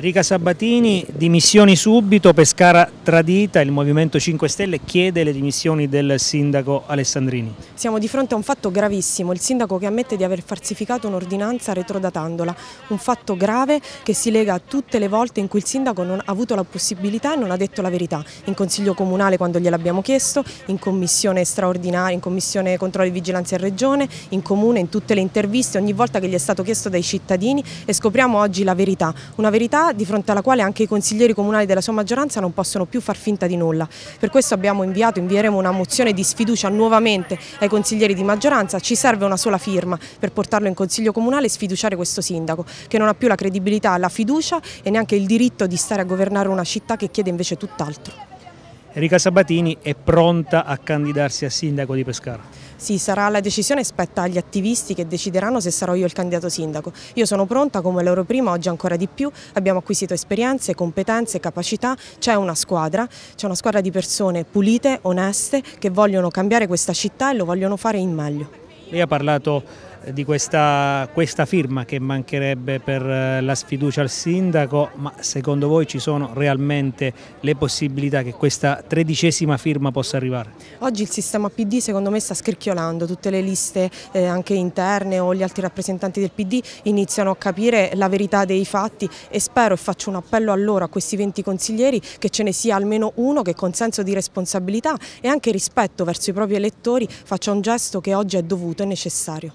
Rica Sabatini, dimissioni subito, Pescara tradita, il Movimento 5 Stelle chiede le dimissioni del sindaco Alessandrini. Siamo di fronte a un fatto gravissimo, il sindaco che ammette di aver falsificato un'ordinanza retrodatandola, un fatto grave che si lega a tutte le volte in cui il sindaco non ha avuto la possibilità e non ha detto la verità, in consiglio comunale quando gliel'abbiamo chiesto, in commissione straordinaria, in commissione controllo di vigilanza in regione, in comune, in tutte le interviste, ogni volta che gli è stato chiesto dai cittadini e scopriamo oggi la verità, una verità di fronte alla quale anche i consiglieri comunali della sua maggioranza non possono più far finta di nulla. Per questo abbiamo inviato, invieremo una mozione di sfiducia nuovamente ai consiglieri di maggioranza, ci serve una sola firma per portarlo in Consiglio Comunale e sfiduciare questo sindaco che non ha più la credibilità, la fiducia e neanche il diritto di stare a governare una città che chiede invece tutt'altro. Enrica Sabatini è pronta a candidarsi a sindaco di Pescara. Sì, sarà la decisione spetta agli attivisti che decideranno se sarò io il candidato sindaco. Io sono pronta come l'euro prima, oggi ancora di più. Abbiamo acquisito esperienze, competenze, capacità. C'è una squadra, c'è una squadra di persone pulite, oneste, che vogliono cambiare questa città e lo vogliono fare in meglio. Lei ha parlato di questa, questa, firma che mancherebbe per eh, la sfiducia al sindaco, ma secondo voi ci sono realmente le possibilità che questa tredicesima firma possa arrivare? Oggi il sistema PD secondo me sta scricchiolando, tutte le liste eh, anche interne o gli altri rappresentanti del PD iniziano a capire la verità dei fatti e spero e faccio un appello a loro, a questi 20 consiglieri, che ce ne sia almeno uno che con senso di responsabilità e anche rispetto verso i propri elettori faccia un gesto che oggi è dovuto e necessario.